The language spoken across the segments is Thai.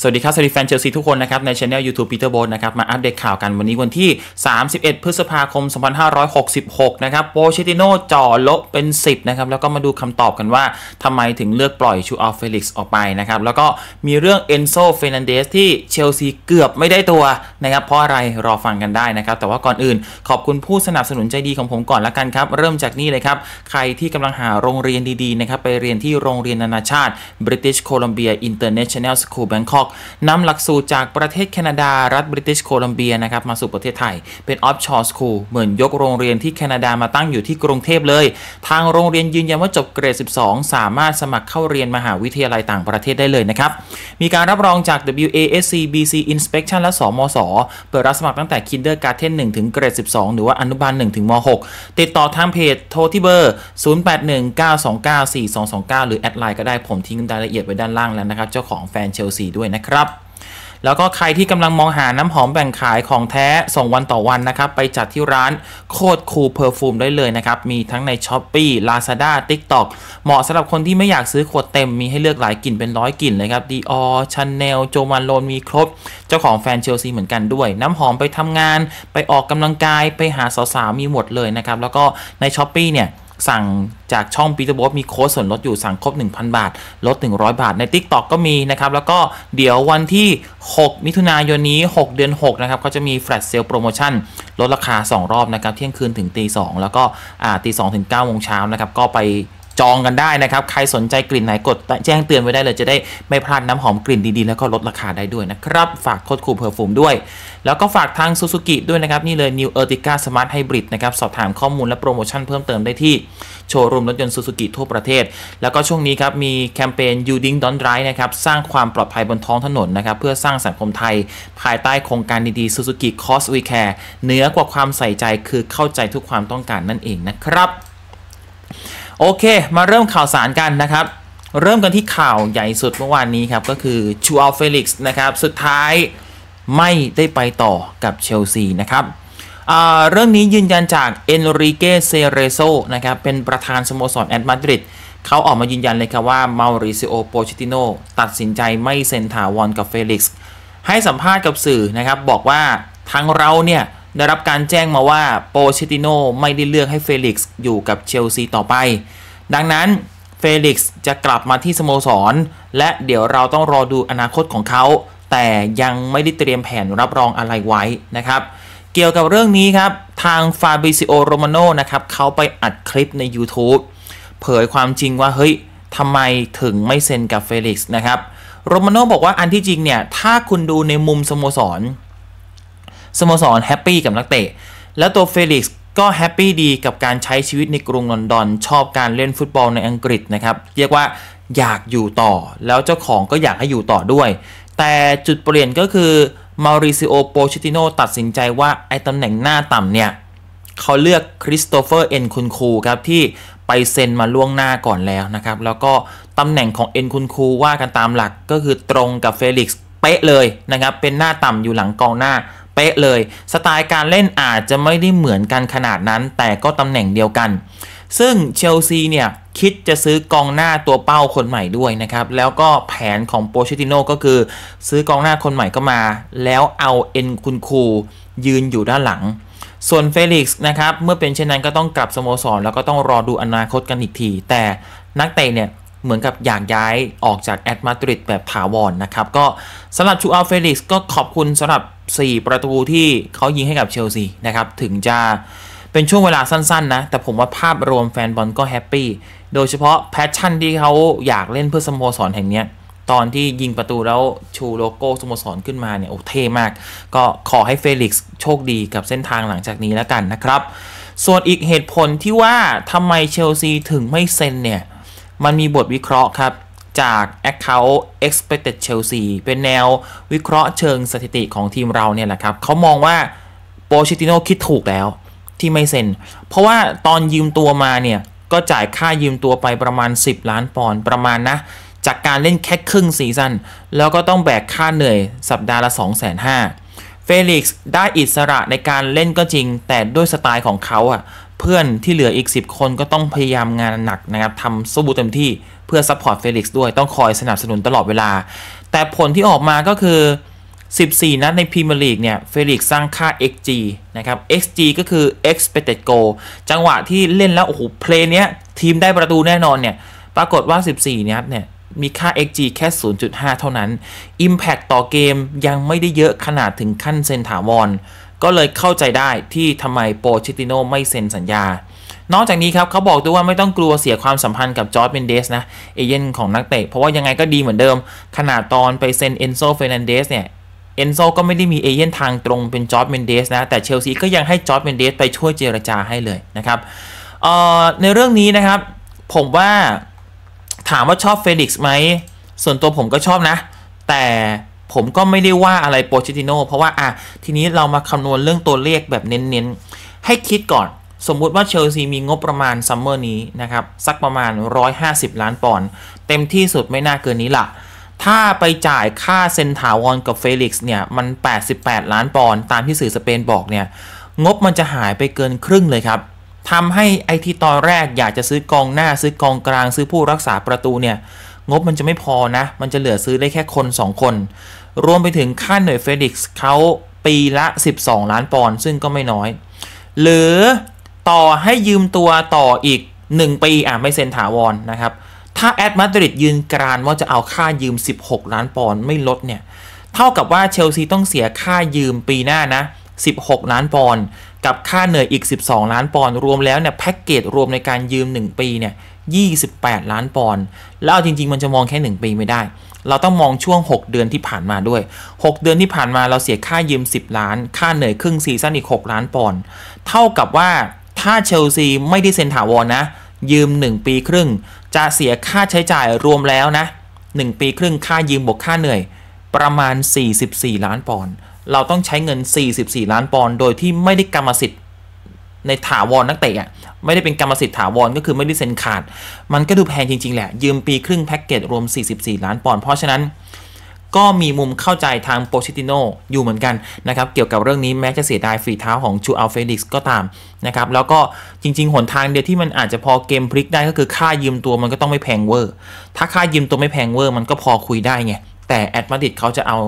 สวัสดีครับ สวัสดีแฟนเชลซีทุกคนนะครับ ในช anel YouTube Peter b o บนะครับ มาอัปเดตข่าวกัน วันนี้วันที่ 31 พฤษภาคม 2566 นะครับโปเชติโน่จ่อลบเป็น 10 นะครับ แล้วก็มาดูคำตอบกันว่าทำไมถึงเลือกปล่อยชูอัลเฟลิกซ์ออกไปนะครับ แล้วก็มีเรื่องเอนโซเฟนันเดสที่เชลซีเกือบไม่ได้ตัวนะครับ เพราะอะไรรอฟังกันได้นะครับแต่ว่าก่อนอื่น ขอบคุณผู้สนับสนุนใจดีของผมก่อนละกันครับเริ่มจากนี่เลยครับใครที่กำลังหาโรงเรียนดีๆนะครับไปเรียนที่โรงเรียนนานาชาติ British Columbia International School Bangkok นำหลักสูตรจากประเทศแคนาดารัฐบริติชโคลัมเบียนะครับมาสู่ประเทศไทย เป็นออฟชอร์สคูลเหมือนยกโรงเรียนที่แคนาดามาตั้งอยู่ที่กรุงเทพเลย ทางโรงเรียนยืนยันว่าจบเกรด 12 สามารถสมัครเข้าเรียนมหาวิทยาลัยต่างประเทศได้เลยนะครับ มีการรับรองจาก WASC BC Inspection และสมสเปิดรับสมัครตั้งแต่คินเดอร์การ์เทน1ถึงเกรด 12 หรือว่าอนุบาล1ถึงม6ติดต่อทางเพจโทรที่เบอร์0819294229 หรือแอดไลน์ก็ได้ผมทิ้งรายละเอียดไว้ด้านล่างแล้วนะครับ เจ้าของแฟนเชลซีด้วยนะะครับแล้วก็ใครที่กำลังมองหาน้ำหอมแบ่งขายของแท้ส่งวันต่อวันนะครับ ไปจัดที่ร้านโคตรคูเพอร์ฟูมได้เลยนะครับ มีทั้งในช้อปป p e e า a z a d a t กต t อกเหมาะสำหรับคนที่ไม่อยากซื้อขวดเต็มมีให้เลือกหลายกลิ่นเป็นร้อยกลิ่นเลยครับดีออชานเนลโจมันโลนมีครบ เจ้าของแฟนเชลซีเหมือนกันด้วย น้ำหอมไปทำงานไปออกกำลังกายไปหาสาวๆมีหมดเลยนะครับแล้วก็ในช้อปี้เนี่ยสั่งจากช่องปีเตอร์บอสมี โค้ดส่วนลด อยู่สั่ง ครบ 1,000 บาท ลด 100 บาท ใน Tik t o อกก็มีนะครับ แล้วก็เดี๋ยววันที่ 6 มิถุนายนนี้ 6 เดือน 6 นะครับ ก็จะมีแฟลชเซลโปรโมชั่นลดราคา 2 รอบ นะครับ เที่ยงคืนถึงตีสแล้วก็ตีสถึง9โมงเช้านะครับ ก็ไปจองกันได้นะครับ ใครสนใจกลิ่นไหนกดแจ้งเตือนไว้ได้เลย จะได้ไม่พลาดน้ำหอมกลิ่นดีๆแล้วก็ลดราคาได้ด้วยนะครับ ฝากโค้ดคูเพอร์ฟูมด้วย แล้วก็ฝากทาง s u ซูกิด้วยนะครับ นี่เลย New Ertiga Smart Hybrid นะครับ สอบถามข้อมูลและโปรโมชั่นเพิ่มเติมได้ที่โชว์รูมรถยนต์ซูซูกิทั่วประเทศ แล้วก็ช่วงนี้ครับ มีแคมเปญ You Ding Don't Drive นะครับสร้างความปลอดภัยบนท้องถนนนะครับเพื่อสร้างสังคมไทยภายใต้โครงการดีๆ Suzuki Cross We Care เหนือกว่าความใส่ใจคือเข้าใจทุกความต้องการนั่นเองนะครับโอเคมาเริ่มข่าวสารกันนะครับ เริ่มกันที่ข่าวใหญ่สุดเมื่อวานนี้ครับ ก็คือชูอัลเฟลิกซ์นะครับ สุดท้ายไม่ได้ไปต่อกับเชลซีนะครับ เรื่องนี้ยืนยันจากเอนริเกเซเรโซนะครับ เป็นประธานสโมสรแอตมาดริด เขาออกมายืนยันเลยครับว่าเมาริซิโอโปชิติโนตัดสินใจไม่เซ็นถาวรกับเฟลิกซ์ให้สัมภาษณ์กับสื่อนะครับบอกว่าทางเราเนี่ยได้รับการแจ้งมาว่าโปเชติโนไม่ได้เลือกให้เฟลิกซ์อยู่กับเชลซีต่อไป ดังนั้นเฟลิกซ์จะกลับมาที่สโมสร และเดี๋ยวเราต้องรอดูอนาคตของเขา แต่ยังไม่ได้เตรียมแผนรับรองอะไรไว้นะครับ เกี่ยวกับเรื่องนี้ครับ ทางฟาบิซิโอ โรมาโนนะครับเขาไปอัดคลิปใน YouTube เผยความจริงว่าเฮ้ยทำไมถึงไม่เซ็นกับเฟลิกซ์นะครับโรมาโนบอกว่าอันที่จริงเนี่ยถ้าคุณดูในมุมสโมสรสโมสรแฮปปี้กับนักเตะแล้วตัวเฟลิกซ์ก็แฮปปี้ดีกับการใช้ชีวิตในกรุงลอนดอน ชอบการเล่นฟุตบอลในอังกฤษนะครับ เรียกว่าอยากอยู่ต่อ แล้วเจ้าของก็อยากให้อยู่ต่อด้วย แต่จุดเปลี่ยนก็คือมาริซิโอโปชิติโนตัดสินใจว่าไอ้ตำแหน่งหน้าต่ำเนี่ยเขาเลือกคริสโตเฟอร์เอ็นคุนคูครับ ที่ไปเซ็นมาล่วงหน้าก่อนแล้วนะครับแล้วก็ตำแหน่งของเอ็นคุนคูว่ากันตามหลักก็คือตรงกับเฟลิกซ์เป๊ะเลยนะครับเป็นหน้าต่ำอยู่หลังกองหน้าเป๊ะเลยสไตล์การเล่นอาจจะไม่ได้เหมือนกันขนาดนั้นแต่ก็ตำแหน่งเดียวกัน ซึ่งเชลซีเนี่ย คิดจะซื้อกองหน้าตัวเป้าคนใหม่ด้วยนะครับ แล้วก็แผนของโปเชติโนก็คือซื้อกองหน้าคนใหม่ก็มา แล้วเอาเอ็นคุณคูยืนอยู่ด้านหลัง ส่วนเฟลิกซ์นะครับ เมื่อเป็นเช่นนั้นก็ต้องกลับสโมสร แล้วก็ต้องรอดูอนาคตกันอีกทีแต่นักเตะเนี่ยเหมือนกับอยากย้ายออกจาก แอตมาดริดแบบถาวรนนะครับ ก็สำหรับชูอัลเฟลิกซ์ ก็ขอบคุณสำหรับ 4 ประตูที่เขายิงให้กับเชลซีนะครับ ถึงจะเป็นช่วงเวลาสั้นๆนะ แต่ผมว่าภาพรวมแฟนบอลก็แฮปปี้โดยเฉพาะแพชชั่นที่เขาอยากเล่นเพื่อสโมสรแห่งนี้ตอนที่ยิงประตูแล้วชูโลโก้สโมสรขึ้นมาเนี่ยโอ้เท่มาก ก็ขอให้เฟลิกซ์โชคดีกับเส้นทางหลังจากนี้แล้วกันนะครับส่วนอีกเหตุผลที่ว่าทำไมเชลซีถึงไม่เซ็นเนี่ยมันมีบทวิเคราะห์ครับ จาก Account Expected Chelsea เป็นแนววิเคราะห์เชิงสถิติของทีมเราเนี่ยแหละครับ เขามองว่าโปชิติโนคิดถูกแล้วที่ไม่เซ็น เพราะว่าตอนยืมตัวมาเนี่ย ก็จ่ายค่ายืมตัวไปประมาณ 10 ล้านปอนด์ประมาณนะ จากการเล่นแค่ครึ่งซีซั่นแล้วก็ต้องแบกค่าเหนื่อยสัปดาห์ละ 2 5 0 0 0 0เฟลิกซ์ได้อิสระในการเล่นก็จริง แต่ด้วยสไตล์ของเขาอะเพื่อนที่เหลืออีก 10 คนก็ต้องพยายามงานหนักนะครับทำสู้เต็มที่เพื่อซัพพอร์ตเฟลิกซ์ด้วยต้องคอยสนับสนุนตลอดเวลา แต่ผลที่ออกมาก็คือ 14 นัดในพรีเมียร์ลีกเนี่ยเฟลิกซ์สร้างค่า xg นะครับ xg ก็คือ expected goal จังหวะที่เล่นแล้ว โอ้โหเพลงเนี้ย ทีมได้ประตูแน่นอนเนี่ยปรากฏว่า 14 นัดเนี่ยมีค่า xg แค่ 0.5 เท่านั้น Impact ต่อเกมยังไม่ได้เยอะขนาดถึงขั้นเซนถาวรก็เลยเข้าใจได้ที่ทำไมโปรชติโนไม่เซ็นสัญญา นอกจากนี้ครับเขาบอกด้วยว่าไม่ต้องกลัวเสียความสัมพันธ์กับจอร์ดเมนเดสนะเอเย่นของนักเตะเพราะว่ายังไงก็ดีเหมือนเดิมขนาดตอนไปเซ็นเอนโซเฟรนันเดสเนี่ยเอนโซก็ไม่ได้มีเอเย่นทางตรงเป็นจอร์ดเมนเดสนะ แต่เชลซีก็ยังให้จอร์ดเมนเดสไปช่วยเจรจาให้เลยนะครับในเรื่องนี้นะครับ ผมว่าถามว่าชอบเฟลิกซ์ไหมส่วนตัวผมก็ชอบนะ แต่ผมก็ไม่ได้ว่าอะไรโปเชติโนเพราะว่าอ่ะ ทีนี้เรามาคำนวณเรื่องตัวเลขแบบเน้นๆ ให้คิดก่อน สมมุติว่าเชลซีมีงบประมาณซัมเมอร์นี้นะครับสักประมาณ 150 ล้านปอนด์เต็มที่สุดไม่น่าเกินนี้ละ่ะถ้าไปจ่ายค่าเซนทาวอนกับเฟลิกซ์เนี่ย มัน 88 ล้านปอนด์ตามที่สื่อสเปนบอกเนี่ย งบมันจะหายไปเกินครึ่งเลยครับทำให้ไอที่ตอนแรกอยากจะซื้อกองหน้าซื้อกองกลางซื้อผู้รักษาประตูเนี่ยงบมันจะไม่พอนะ มันจะเหลือซื้อได้แค่คน 2 คน รวมไปถึงค่าหน่วยเฟดิกซ์เขาปีละ 12 ล้านปอนด์ซึ่งก็ไม่น้อย หรือต่อให้ยืมตัวต่ออีก 1 ปี อ่ะ ไม่เซ็นถาวรนนะครับ ถ้าแอดมาดริดยืนกรานว่าจะเอาค่ายืม 16 ล้านปอนด์ไม่ลดเนี่ย เท่ากับว่าเชลซีต้องเสียค่ายืมปีหน้านะ 16 ล้านปอนด์กับค่าเหนื่อยอีก 12 ล้านปอนด์รวมแล้วเนี่ยแพ็กเกจรวมในการยืม 1 ปีเนี่ย28 ล้านปอนด์แล้วเอาจริงๆ มันจะมองแค่ 1 ปีไม่ได้ เราต้องมองช่วง 6 เดือนที่ผ่านมาด้วย 6 เดือนที่ผ่านมาเราเสียค่ายืม 10 ล้าน ค่าเหนื่อยครึ่งซีซั่นอีก6ล้านปอนด์เท่ากับว่าถ้าเชลซีไม่ได้เซ็นถาวรนนะยืม 1 ปีครึ่ง จะเสียค่าใช้จ่ายรวมแล้วนะ 1 ปีครึ่งค่ายืมบวกค่าเหนื่อย ประมาณ 44 ล้านปอนด์เราต้องใช้เงิน 44 ล้านปอนด์โดยที่ไม่ได้กรรมสิทธิ์ในถาวรนนักเตะอ่ะไม่ได้เป็นกรรมสิทธิ์ถาวรก็คือไม่ได้เซ็นขาดมันก็ดูแพงจริงๆแหละ ยืมปีครึ่งแพ็กเกจรวม 44 ล้านปอนด์เพราะฉะนั้น ก็มีมุมเข้าใจทางโปชิติโนอยู่เหมือนกันนะครับเกี่ยวกับเรื่องนี้ แม้จะเสียดายฝีเท้าของชูอัลเฟลิกซ์ก็ตามนะครับแล้วก็จริงๆหนทางเดียวที่มันอาจจะพอเกมพลิกได้ก็คือค่ายืมตัวมันก็ต้องไม่แพงเวอร์ ถ้าค่ายืมตัวไม่แพงเวอร์มันก็พอคุยได้ไงแต่แอตมาดิดเขาจะเอา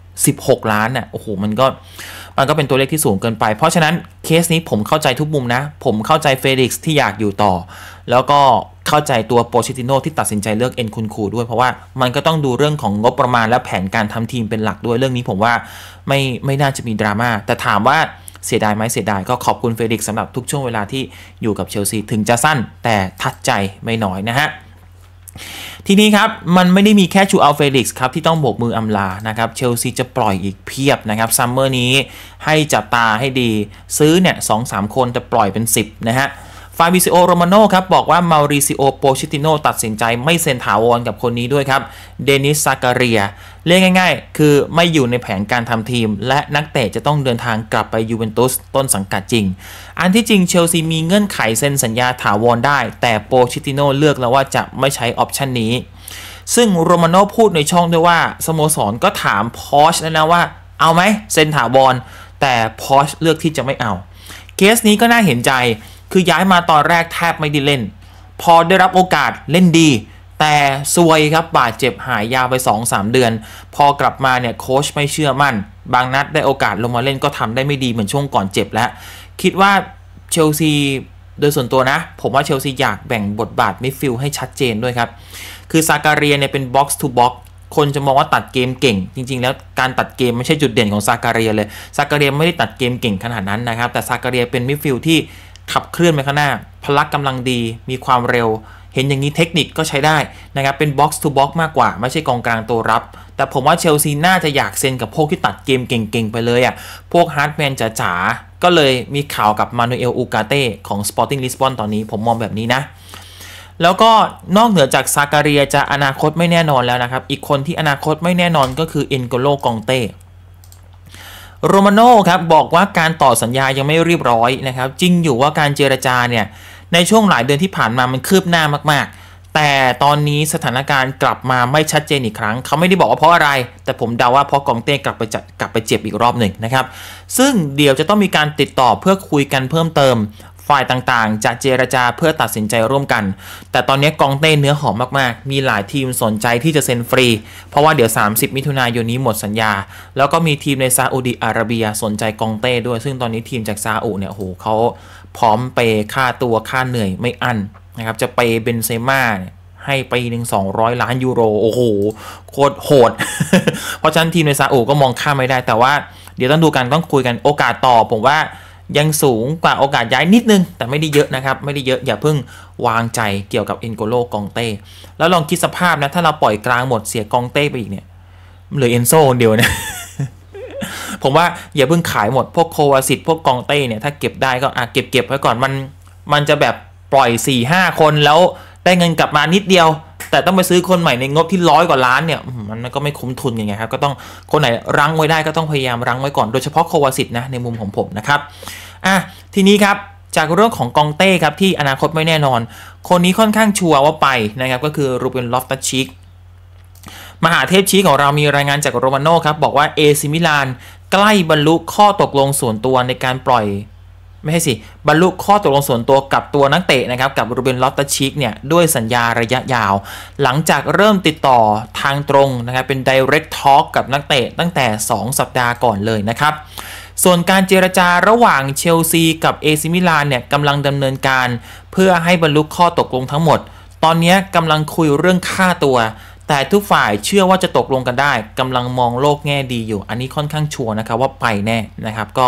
16 ล้านน่ะโอ้โหมันก็มันก็เป็นตัวเลขที่สูงเกินไป เพราะฉะนั้นเคสนี้ผมเข้าใจทุกมุมนะ ผมเข้าใจเฟลิกซ์ที่อยากอยู่ต่อ แล้วก็เข้าใจตัว โปชิติโนที่ตัดสินใจเลือกเอ็นคุนคูด้วยเพราะว่ามันก็ต้องดูเรื่องของงบประมาณและแผนการทำทีมเป็นหลักด้วยเรื่องนี้ผมว่าไม่ไม่น่าจะมีดราม่า แต่ถามว่าเสียดายไหมเสียดาย ก็ขอบคุณเฟลิกซ์สำหรับทุกช่วงเวลาที่อยู่กับเชลซีถึงจะสั้นแต่ทัดใจไม่น้อยนะฮะทีนี้ครับ มันไม่ได้มีแค่ชูอัลเฟลิกซ์ครับ ที่ต้องโบกมืออำลานะครับ เชลซีจะปล่อยอีกเพียบนะครับ ซัมเมอร์นี้ให้จับตาให้ดีซื้อเนี่ยสองสามคนจะปล่อยเป็น 10 นะฮะฟาบิซิโอโรมาโนครับ บอกว่ามาริซิโอโปชิติโนตัดสินใจไม่เซ็นถาวรกับคนนี้ด้วยครับ เดนิส ซาการีย เรียกง่ายๆ คือไม่อยู่ในแผนการทำทีม และนักเตะจะต้องเดินทางกลับไปยูเวนตุสต้นสังกัดจริง อันที่จริง เชลซีมีเงื่อนไขเซ็นสัญญาถาวรได้ แต่โปชิติโนเลือกแล้วว่าจะไม่ใช้ออปชันนี้ ซึ่งโรมาโนพูดในช่องด้วยว่าสโมสรก็ถามพอชแล้วนะว่า เอาไหมเซ็นถาวร แต่พอชเลือกที่จะไม่เอา เคสนี้ก็น่าเห็นใจคือย้ายมาตอนแรกแทบไม่ได้เล่น พอได้รับโอกาสเล่นดี แต่ซวยครับบาดเจ็บหายยาวไป 2-3 เดือน พอกลับมาเนี่ยโค้ชไม่เชื่อมั่น บางนัดได้โอกาสลงมาเล่นก็ทำได้ไม่ดีเหมือนช่วงก่อนเจ็บแล้ว คิดว่าเชลซีโดยส่วนตัวนะ ผมว่าเชลซีอยากแบ่งบทบาทมิดฟิลให้ชัดเจนด้วยครับ คือซาการเรียเนี่ยเป็นบ็อกซ์ทูบ็อกคนจะมองว่าตัดเกมเก่ง จริง ๆ แล้วการตัดเกมไม่ใช่จุดเด่นของซาการเรียเลย ซาการเรียไม่ได้ตัดเกมเก่งขนาดนั้นนะครับ แต่ซาการเรียเป็นมิดฟิลที่ขับเคลื่อนไปข้างหน้า พลักกำลังดี มีความเร็ว เห็นอย่างนี้เทคนิคก็ใช้ได้นะครับ เป็น box to box มากกว่า ไม่ใช่กองกลางตัวรับ แต่ผมว่าเชลซีน่าจะอยากเซ็นกับพวกที่ตัดเกมเก่งๆไปเลยอะ่ะ พวกฮาร์ดแมนจ๋าก็เลยมีข่าวกับมานูเอลอูกาเต้ของ Sporting Lisbon ตอนนี้ผมมองแบบนี้นะ แล้วก็นอกเหนือจากซาการียจะอนาคตไม่แน่นอนแล้วนะครับ อีกคนที่อนาคตไม่แน่นอนก็คือเอ็นโกโลกองเต้โรมาโน่ครับบอกว่าการต่อสัญญายังไม่เรียบร้อยนะครับจริงอยู่ว่าการเจรจาเนี่ยในช่วงหลายเดือนที่ผ่านมามันคืบหน้ามาก ๆ แต่ตอนนี้สถานการณ์กลับมาไม่ชัดเจนอีกครั้ง เขาไม่ได้บอกว่าเพราะอะไร แต่ผมเดาว่าเพราะกองเต้กลับไปจัดกลับไปเจ็บอีกรอบหนึ่งนะครับ ซึ่งเดี๋ยวจะต้องมีการติดต่อเพื่อคุยกันเพิ่มเติมฝ่ายต่างๆ จะเจรจาเพื่อตัดสินใจร่วมกัน แต่ตอนนี้กองเต้เนื้อหอมมากๆ มีหลายทีมสนใจที่จะเซ็นฟรี เพราะว่าเดี๋ยว 30 มิถุนายนนี้หมดสัญญา แล้วก็มีทีมในซาอุดีอาระเบียสนใจกองเต้ด้วย ซึ่งตอนนี้ทีมจากซาอุเนี่ยโหเขาพร้อมเปค่าตัวค่าเหนื่อยไม่อั้นนะครับ จะไปเบนเซม่าให้ปีหนึ่ง200 ล้านยูโรโอ้โหโคตรโหด เพราะฉะนั้นทีมในซาอุก็มองข้ามไม่ได้ แต่ว่า เดี๋ยวต้องดูกันต้องคุยกันโอกาสต่อผมว่ายังสูงกว่าโอกาสย้ายนิดนึง แต่ไม่ได้เยอะนะครับ ไม่ได้เยอะ อย่าเพิ่งวางใจเกี่ยวกับเอ็นโกโลกองเต้แล้วลองคิดสภาพนะถ้าเราปล่อยกลางหมดเสียกองเต้ไปอีกเนี่ยเหลือเอ็นโซคนเดียวนะผมว่าอย่าเพิ่งขายหมดพวกโควาสิตพวกกองเต้เนี่ยถ้าเก็บได้ก็อ่ะเก็บเก็บไว้ก่อนมัน มันจะแบบปล่อย4ี่ห้าคนแล้วได้เงินกลับมานิดเดียวแต่ต้องไปซื้อคนใหม่ในงบที่ร้อยกว่าล้านเนี่ยมันก็ไม่คุ้มทุนยังไงครับก็ต้องคนไหนรั้งไว้ได้ก็ต้องพยายามรั้งไว้ก่อนโดยเฉพาะโควาสิตนะในมุมของผมนะครับอ่ะทีนี้ครับ จากเรื่องของกองเต้ครับ ที่อนาคตไม่แน่นอน คนนี้ค่อนข้างชัวร์ว่าไปนะครับ ก็คือรูเบนลอฟตัชชิกมหาเทพชี้ของเรามีรายงานจากโรมาโน่ครับบอกว่า เอซิมิลาน ใกล้บรรลุข้อตกลงส่วนตัวในการปล่อยไม่ใช่สิ บรรลุข้อตกลงส่วนตัวกับตัวนักเตะนะครับ กับรูเบนลอตตาชิกเนี่ยด้วยสัญญาระยะยาว หลังจากเริ่มติดต่อทางตรงนะครับ เป็น direct talk กับนักเตะตั้งแต่ 2 สัปดาห์ก่อนเลยนะครับ ส่วนการเจรจาระหว่างเชลซีกับเอซิมิลานเนี่ยกำลังดำเนินการเพื่อให้บรรลุข้อตกลงทั้งหมด ตอนนี้กำลังคุยเรื่องค่าตัว แต่ทุกฝ่ายเชื่อว่าจะตกลงกันได้กำลังมองโลกแง่ดีอยู่อันนี้ค่อนข้างชัวร์นะครับว่าไปแน่นะครับก็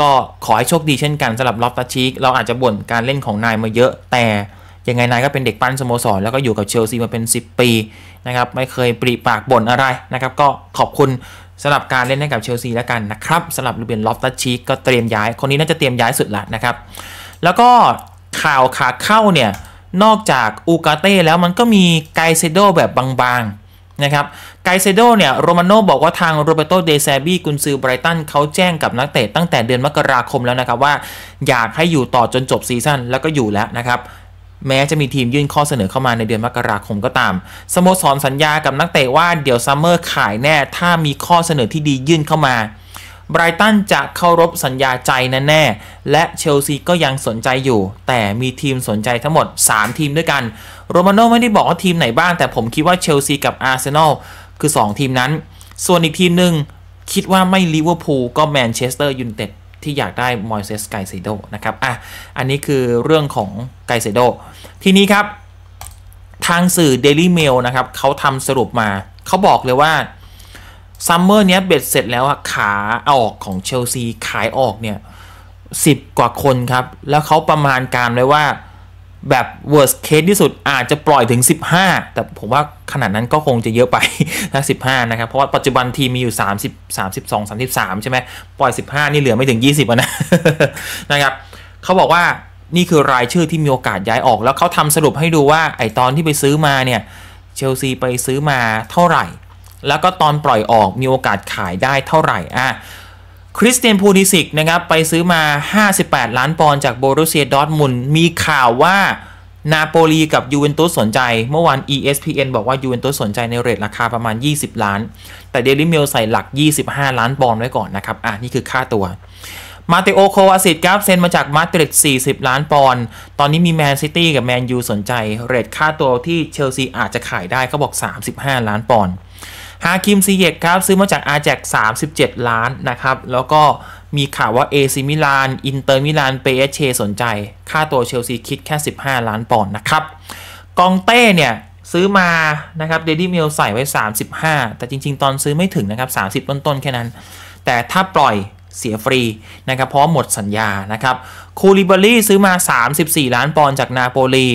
ก็ขอให้โชคดีเช่นกันสำหรับลอฟตัชิกเราอาจจะบ่นการเล่นของนายมาเยอะ แต่ยังไงนายก็เป็นเด็กปั้นสโมสรแล้วก็อยู่กับเชลซีมาเป็น 10 ปีนะครับไม่เคยปริปากบ่นอะไรนะครับก็ขอบคุณสำหรับการเล่นให้กับเชลซีแล้วกันนะครับสำหรับลูเบียนลอฟตัชิกก็เตรียมย้ายคนนี้น่าจะเตรียมย้ายสุดละนะครับแล้วก็ข่าวขาเข้าเนี่ยนอกจากอูกาเต้แล้วมันก็มีไกเซโดแบบบางนะครับไกเซโดเนี่ยโรมาโนบอกว่าทางโรเบโตเดซาบีกุนซือไบรตันเขาแจ้งกับนักเตะตั้งแต่เดือนมกราคมแล้วนะครับ ว่าอยากให้อยู่ต่อจนจบซีซั่นแล้วก็อยู่แล้วนะครับ แม้จะมีทีมยื่นข้อเสนอเข้ามาในเดือนมกราคมก็ตามสโมสรสัญญากับนักเตะว่าเดี๋ยวซัมเมอร์ขายแน่ถ้ามีข้อเสนอที่ดียื่นเข้ามาไบรตันจะเข้ารบสัญญาใจนั่นแน่และเชลซีก็ยังสนใจอยู่ แต่มีทีมสนใจทั้งหมด 3 ทีมด้วยกันโรมาโน่ไม่ได้บอกว่าทีมไหนบ้างแต่ผมคิดว่าเชลซีกับอาร์เซนอลคือ 2 ทีมนั้น ส่วนอีกทีมหนึ่งคิดว่าไม่ลิเวอร์พูลก็แมนเชสเตอร์ยูไนเต็ดที่อยากได้มอยเซสไกเซโดนะครับอ่ะอันนี้คือเรื่องของไกเซโดทีนี้ครับ ทางสื่อเ a i l y Mail นะครับเขาทำสรุปมา เขาบอกเลยว่าซัมเมอร์เนี้ยเบ็ดเสร็จแล้วขาออกของเชลซี ขายออกเนี่ยสิบกว่าคนครับ แล้วเขาประมาณการไว้ว่าแบบ worst case ที่สุดอาจจะปล่อยถึง 15 แต่ผมว่าขนาดนั้นก็คงจะเยอะไปนะ15 นะครับ เพราะว่าปัจจุบันทีมมีอยู่ 30 32 33 ใช่ไหมปล่อย 15 นี่เหลือไม่ถึง 20นะนะครับเขาบอกว่านี่คือรายชื่อที่มีโอกาสย้ายออกแล้วเขาทำสรุปให้ดูว่าไอตอนที่ไปซื้อมาเนี่ยเชลซีไปซื้อมาเท่าไหร่ แล้วก็ตอนปล่อยออกมีโอกาสขายได้เท่าไหร่อ่ะคริสเตียนพูดิสิกนะครับ ไปซื้อมา 58 ล้านปอนด์จากโบรุเซียดอทมุน มีข่าวว่านาโปลีกับยูเวนตุสสนใจ เมื่อวาน ESPN บอกว่ายูเวนตุสสนใจในเรทราคาประมาณ 20 ล้าน แต่เดลิเมลใส่หลัก 25 ล้านปอนด์ไว้ก่อนนะครับ อ่ะ นี่คือค่าตัว มาเตโอ โควาสิตครับเซ็นมาจากมาดริด 40 ล้านปอนด์ตอนนี้มีแมนซิตี้กับแมนยูสนใจ เรทค่าตัวที่เชลซีอาจจะขายได้เขาบอก 35 ล้านปอนด์ฮาคิมซีเยกครับซื้อมาจากอาแจก37 ล้านนะครับ แล้วก็มีข่าวว่าเอซิมิลานอินเตอร์มิลานเปเอเชสนใจ ค่าตัวเชลซีคิดแค่ 15 ล้านปอนด์นะครับ กองเต้เนี่ยซื้อมานะครับเดดี้เมลใส่ไว้ 35แต่จริง ๆ ตอนซื้อไม่ถึงนะครับ 30 ต้นๆ แค่นั้น แต่ถ้าปล่อยเสียฟรีนะครับ เพราะหมดสัญญานะครับคูลิบารี่ซื้อมา 34 ล้านปอนด์จากนาโปลี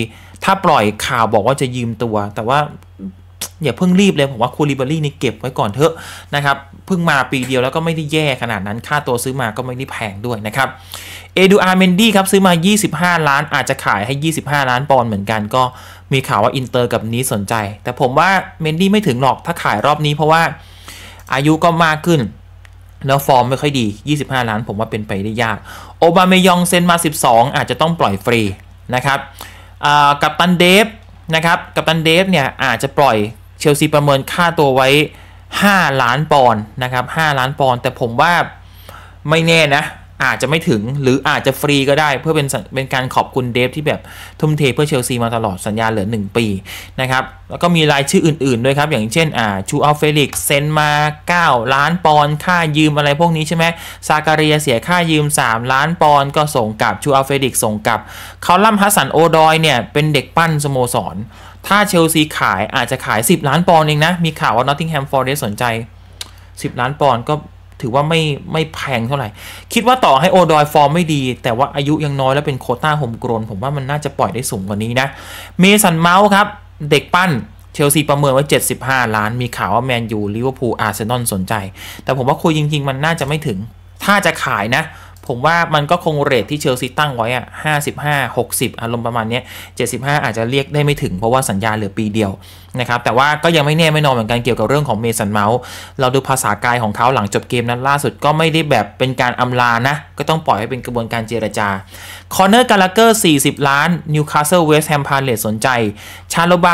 ถ้าปล่อยข่าวบอกว่าจะยืมตัว แต่ว่าอย่าเพิ่งรีบเลยผมว่าคูลิบอรี่นี่เก็บไว้ก่อนเถอะนะครับเพิ่งมาปีเดียวแล้วก็ไม่ได้แย่ขนาดนั้นค่าตัวซื้อมาก็ไม่ได้แพงด้วยนะครับ เอดูอาร์เมนดี้ครับซื้อมา 25 ล้านอาจจะขายให้ 25 ล้านปอนด์เหมือนกัน ก็มีข่าวว่าอินเตอร์กับนี้สนใจ แต่ผมว่าเมนดี้ไม่ถึงหรอกถ้าขายรอบนี้เพราะว่าอายุก็มากขึ้น แล้วฟอร์มไม่ค่อยดี 25 ล้าน ผมว่าเป็นไปได้ยากโอบาเมยองเซ็นมา 12 อาจจะต้องปล่อยฟรีนะครับกับตันเดฟนะครับกับตันเดฟเนี่ยอาจจะปล่อยชลซีประเมินค่าตัวไว้ 5 ล้านปอนด์นะครับ 5 ล้านปอนด์ แต่ผมว่าไม่แน่นะ อาจจะไม่ถึงหรืออาจจะฟรีก็ได้ เพื่อเป็นเป็นการขอบคุณเดฟที่แบบทุ่มเทเพื่อเชลซีมาตลอดสัญญาเหลือ 1 ปีนะครับ แล้วก็มีรายชื่ออื่นๆด้วยครับ อย่างเช่นอ่าชูอัลเฟลิก เซ็นมา 9 ล้านปอนด์ค่ายืมอะไรพวกนี้ใช่ไหมซาการียเสียค่ายืม 3 ล้านปอนด์ก็ส่งกลับ ชูอัลเฟลิกส่งกลับคาลัมฮัสันโอดอยเนี่ยเป็นเด็กปั้นสโมสรถ้าเชลซีขายอาจจะขาย 10 ล้านปอนด์เองนะ มีข่าวว่านอตติงแฮมฟอร์เรสสนใจ 10 ล้านปอนด์ก็ถือว่าไม่ไม่แพงเท่าไหร่ คิดว่าต่อให้โอดอยฟอร์มไม่ดี แต่ว่าอายุยังน้อยและเป็นโคต้าโฮมกรนผมว่ามันน่าจะปล่อยได้สูงกว่านี้นะ เมสันเมาส์ครับ เด็กปั้น เชลซีประเมินว่า 75 ล้าน มีข่าวว่าแมนยูลิเวอร์พูลอาร์เซนอลสนใจ แต่ผมว่าคุยจริงๆ มันน่าจะไม่ถึง ถ้าจะขายนะผมว่ามันก็คงเรทที่เชลซีตั้งไว้อะ55 60อารมณ์ประมาณนี้75 อาจจะเรียกได้ไม่ถึง เพราะว่าสัญญาเหลือปีเดียวนะครับ แต่ว่าก็ยังไม่แน่ไม่นอนเหมือนกัน เกี่ยวกับเรื่องของเมสันเมาส์เราดูภาษากายของเขาหลังจบเกมนั้นล่าสุดก็ไม่ได้แบบเป็นการอำลานะ ก็ต้องปล่อยให้เป็นกระบวนการเจรจา คอนเนอร์กาลาเกอร์40 ล้าน นิวคาสเซิลเวสต์แฮมพาเลตสนใจ ชาโลบ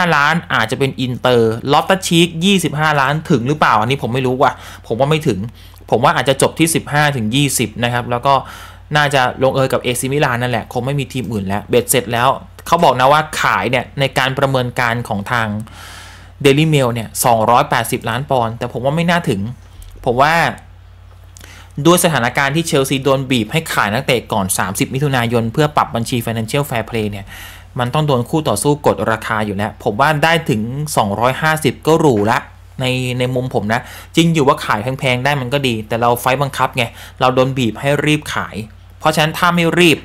า 25 ล้าน อาจจะเป็นอินเตอร์ ลอตตาชีก25 ล้าน ถึงหรือเปล่าอันนี้ผมไม่รู้ว่ะผมว่าไม่ถึงผมว่าอาจจะจบที่ 15 ถึง 20 นะครับ แล้วก็น่าจะลงเอยกับเอซิมิลานนั่นแหละ คงไม่มีทีมอื่นแล้ว เบ็ดเสร็จแล้ว เขาบอกนะว่าขายเนี่ยในการประเมินการของทางเดลี่เมลเนี่ย 280 ล้านปอนด์ แต่ผมว่าไม่น่าถึง ผมว่าด้วยสถานการณ์ที่เชลซีโดนบีบให้ขายนักเตะก่อน 30 มิถุนายน เพื่อปรับบัญชี Financial Fair Play เนี่ย มันต้องโดนคู่ต่อสู้กดราคาอยู่แล้ว ผมว่าได้ถึง 250 ก็หรูละในในมุมผมนะ จริงอยู่ว่าขายแพงๆ ได้มันก็ดี แต่เราไฟบังคับไง เราโดนบีบให้รีบขาย เพราะฉะนั้นถ้าไม่รีบ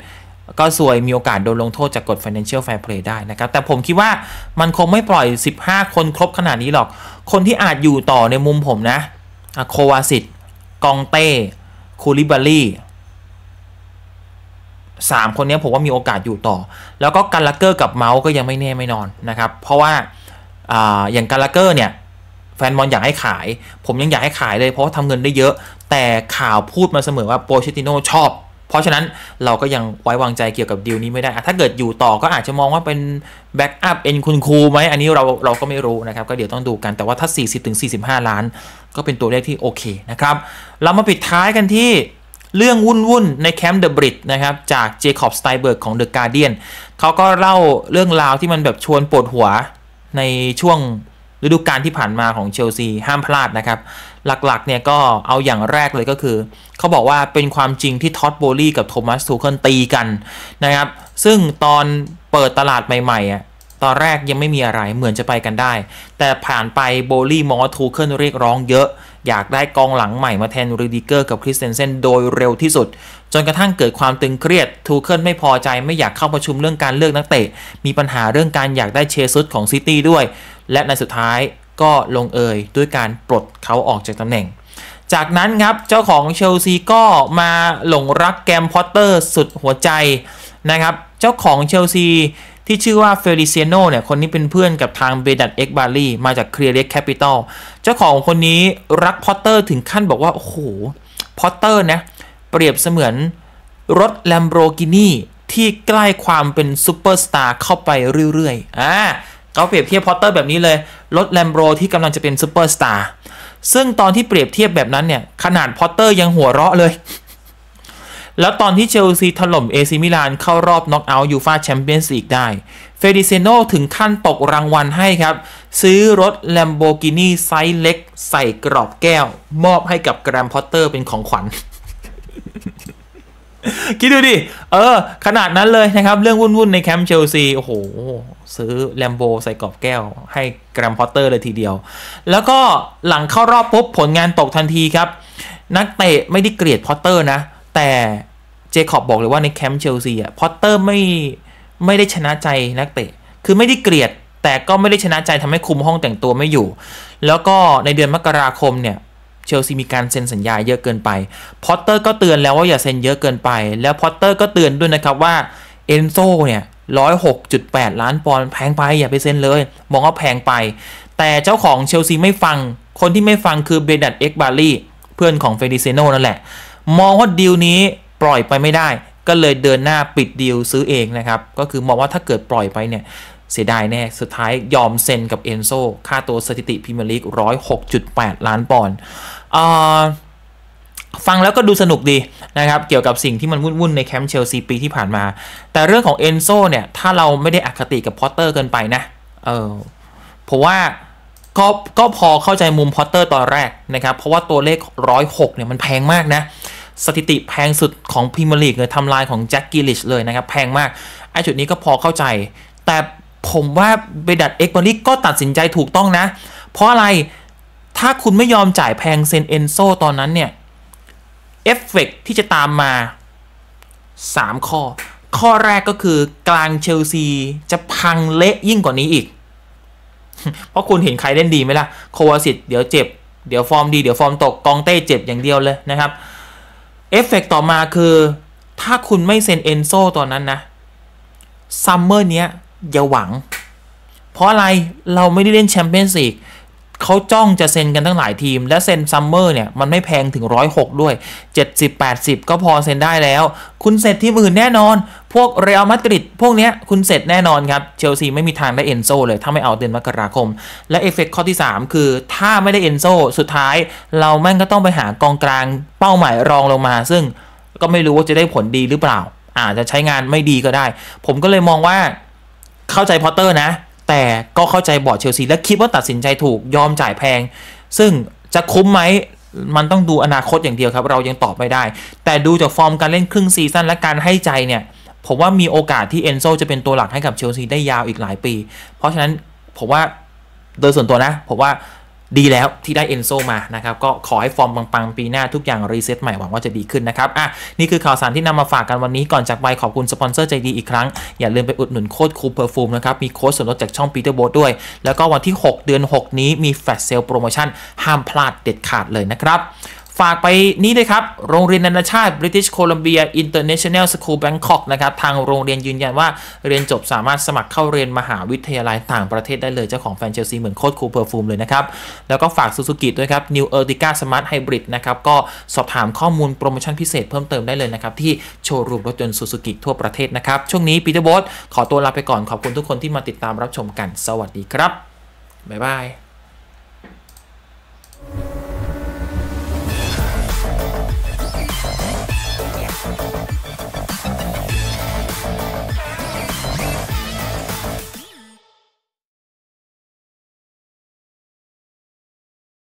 ก็สวยมีโอกาสโดนลงโทษจากกฎ Financial Fair Play ได้นะครับ แต่ผมคิดว่ามันคงไม่ปล่อย 15 คนครบขนาดนี้หรอก คนที่อาจอยู่ต่อในมุมผมนะโควาสิตกองเต้ คูลิบารีสามคนนี้ผมว่ามีโอกาสอยู่ต่อ แล้วก็การลักเกอร์กับเมาส์ก็ยังไม่แน่ไม่นอนนะครับเพราะว่าออย่างการลักเกอร์เนี่ยแฟนบอลอยากให้ขาย ผมยังอยากให้ขายเลยเพราะทำเงินได้เยอะ แต่ข่าวพูดมาเสมอว่าโปเชติโนชอบ เพราะฉะนั้นเราก็ยังไว้วางใจเกี่ยวกับดีลนี้ไม่ได้ ถ้าเกิดอยู่ต่อก็อาจจะมองว่าเป็นแบ็กอัพเอ็นคุณครูไหม อันนี้เราเราก็ไม่รู้นะครับ ก็เดี๋ยวต้องดูกัน แต่ว่าถ้า 40-45 ล้าน ก็เป็นตัวเลขที่โอเคนะครับ เรามาปิดท้ายกันที่เรื่องวุ่นๆในแคมป์เดอะบริดนะครับจากเจคอบ สไตเบิร์กของเดอะการ์เดียนเขาก็เล่าเรื่องราวที่มันแบบชวนปวดหัวในช่วงฤดูกาลที่ผ่านมาของเชลซีห้ามพลาดนะครับ หลักๆเนี่ยก็เอาอย่างแรกเลยก็คือเขาบอกว่าเป็นความจริงที่ท็อตโบลี่กับโทมัสทูเคิลตีกันนะครับ ซึ่งตอนเปิดตลาดใหม่ๆอ่ะ ตอนแรกยังไม่มีอะไรเหมือนจะไปกันได้ แต่ผ่านไปโบลี่มอทูเคิลเรียกร้องเยอะ อยากได้กองหลังใหม่มาแทนรูดิเกอร์กับคริสเตนเซนโดยเร็วที่สุด จนกระทั่งเกิดความตึงเครียดทูเคิลไม่พอใจไม่อยากเข้าประชุมเรื่องการเลือกนักเตะ มีปัญหาเรื่องการอยากได้เชซุดของซิตี้ด้วยและในสุดท้ายก็ลงเอย ด้วยการปลดเขาออกจากตำแหน่ง จากนั้นครับ เจ้าของเชลซีก็มาหลงรักแกมพอตเตอร์สุดหัวใจนะครับ เจ้าของเชลซีที่ชื่อว่าเฟลิเซียโนเนี่ยคนนี้เป็นเพื่อนกับทางเบดัตเอ็กบาลีมาจากเคลียร์เล็กแคปิตอลเจ้าของคนนี้รักพอตเตอร์ถึงขั้นบอกว่าโอ้โหพอตเตอร์นะ เปรียบเสมือนรถแลมโบกินีที่ใกล้ความเป็นซูเปอร์สตาร์เข้าไปเรื่อยๆอ่าเขาเปรียบเทียบพอตเตอร์แบบนี้เลย รถแลมโบรที่กำลังจะเป็นซูเปอร์สตาร์ซึ่งตอนที่เปรียบเทียบแบบนั้นเนี่ย ขนาดพอตเตอร์ยังหัวเราะเลย แล้วตอนที่เชลซีถล่มเอซิมิลานเข้ารอบน็อกเอาท์ยูฟาแชมเปี้ยนส์ลีกได้เฟดิเซโนถึงขั้นตกรางวัลให้ครับ ซื้อรถแลมโบกินีไซส์เล็ก ใส่กรอบแก้ว มอบให้กับแกรมพอตเตอร์เป็นของขวัญ คิดดูดิเออ ขนาดนั้นเลยนะครับ เรื่องวุ่นๆในแคมป์เชลซีโอ้โหซื้อแลมโบใส่กรอบแก้ว ให้แกรมพอตเตอร์เลยทีเดียว แล้วก็หลังเข้ารอบปุ๊บผลงานตกทันทีครับ นักเตะไม่ได้เกลียดพอตเตอร์นะ แต่เจคอบบอกเลยว่าในแคมป์เชลซีอ่ะพอตเตอร์ไม่ไม่ได้ชนะใจนักเตะ คือไม่ได้เกลียดแต่ก็ไม่ได้ชนะใจทำให้คุมห้องแต่งตัวไม่อยู่ แล้วก็ในเดือนมกราคมเนี่ยเชลซีมีการเซ็นสัญญาเยอะเกินไป พอตเตอร์ก็เตือนแล้วว่าอย่าเซ็นเยอะเกินไป แล้วพอตเตอร์ก็เตือนด้วยนะครับว่าเอนโซเนี่ย106.8 ล้านปอนด์แพงไปอย่าไปเซ็นเลย มองว่าแพงไป แต่เจ้าของเชลซีไม่ฟังคนที่ไม่ฟังคือเบดัตเอ็กบาลีเพื่อนของเฟดิเซโนนั่นแหละ มองว่าดีลนี้ปล่อยไปไม่ได้ ก็เลยเดินหน้าปิดดีลซื้อเองนะครับ ก็คือมองว่าถ้าเกิดปล่อยไปเนี่ย เสียดายแน่สุดท้ายยอมเซ็นกับเอนโซค่าตัวสถิติพรีเมียร์ลีก106.8 ล้านปอนด์ฟังแล้วก็ดูสนุกดีนะครับ เกี่ยวกับสิ่งที่มันวุ่นๆในแคมป์เชลซีปีที่ผ่านมา แต่เรื่องของเอนโซเนี่ย ถ้าเราไม่ได้อคติกับพอตเตอร์เกินไปนะ เออผมว่าก็ก็พอเข้าใจมุมพอตเตอร์ตอนแรกนะครับ เพราะว่าตัวเลข 106 เนี่ยมันแพงมากนะ สถิติแพงสุดของพรีเมียร์ลีกเลยทำลายของแจ็คกิลิชเลยนะครับแพงมากไอ้จุดนี้ก็พอเข้าใจ แต่ผมว่าเบดัตเอ็กบอลี่ก็ตัดสินใจถูกต้องนะ เพราะอะไรถ้าคุณไม่ยอมจ่ายแพงเซนเอนโซตอนนั้นเนี่ยเอฟเฟกที่จะตามมา 3 ข้อ ข้อแรกก็คือกลางเชลซี จะพังเละยิ่งกว่านี้อีก เพราะคุณเห็นใครเล่นดีไหมล่ะ โควาสิตเดี๋ยวเจ็บ เดี๋ยวฟอร์มดี เดี๋ยวฟอร์มตก กองเต้เจ็บอย่างเดียวเลยนะครับเอฟเฟกต่อมาคือถ้าคุณไม่เซ็นเอนโซตอนนั้นนะซัมเมอร์เนี้ย อย่าหวัง เพราะอะไรเราไม่ได้เล่นแชมเปี้ยนส์ลีกเขาจ้องจะเซ็นกันตั้งหลายทีม และเซ็นซัมเมอร์เนี่ย มันไม่แพงถึง 106 ด้วย 70-80 ก็พอเซ็นได้แล้ว คุณเสร็จที่อื่นแน่นอน พวกเรอัลมาดริดพวกเนี้ยคุณเสร็จแน่นอนครับเชลซีไม่มีทางได้เอนโซเลยถ้าไม่เอาเดือนมกราคม และเอฟเฟกข้อที่ 3 คือ ถ้าไม่ได้เอนโซสุดท้าย เราแม่งก็ต้องไปหากองกลางเป้าหมายรองลงมา ซึ่งก็ไม่รู้ว่าจะได้ผลดีหรือเปล่า อาจจะใช้งานไม่ดีก็ได้ ผมก็เลยมองว่าเข้าใจพอตเตอร์นะแต่ก็เข้าใจบอร์ดเชลซีและคิดว่าตัดสินใจถูกยอมจ่ายแพง ซึ่งจะคุ้มไหมมันต้องดูอนาคตอย่างเดียวครับเรายังตอบไม่ได้ แต่ดูจากฟอร์มการเล่นครึ่งซีซั่นและการให้ใจเนี่ย ผมว่ามีโอกาสที่เอนโซจะเป็นตัวหลักให้กับเชลซีได้ยาวอีกหลายปี เพราะฉะนั้นผมว่าโดยส่วนตัวนะผมว่าดีแล้วที่ได้เอนโซมานะครับ ก็ขอให้ฟอร์มปังๆปีหน้าทุกอย่าง รีเซ็ตใหม่หวังว่าจะดีขึ้นนะครับอ่ะนี่คือข่าวสารที่นำมาฝากกันวันนี้ก่อนจากไปขอบคุณสปอนเซอร์ใจดีอีกครั้ง อย่าลืมไปอุดหนุนโค้ดคูเพอร์ฟูมนะครับ มีโค้ดส่วนลดจากช่องปีเตอร์โบด้วย แล้วก็วันที่ 6 เดือน 6 นี้มีแฟลชเซลโปรโมชั่นห้ามพลาดเด็ดขาดเลยนะครับฝากไปนี้ด้วยครับ โรงเรียนนานาชาติ British Columbia International School Bangkok นะครับทางโรงเรียนยืนยันว่าเรียนจบสามารถสมัครเข้าเรียนมหาวิทยาลัยต่างประเทศได้เลย เจ้าของแฟนเชลซี เหมือนโค้ชคูเปอร์ฟูมเลยนะครับ แล้วก็ฝากซูซูกิด้วยครับ New Ertiga Smart Hybrid นะครับก็สอบถามข้อมูลโปรโมชั่นพิเศษเพิ่มเติมได้เลยนะครับ ที่โชว์รูมรถยนต์ซูซูกิทั่วประเทศนะครับช่วงนี้ปีเตอร์บอสขอตัวลาไปก่อนขอบคุณทุกคนที่มาติดตามรับชมกัน สวัสดีครับบ๊ายบาย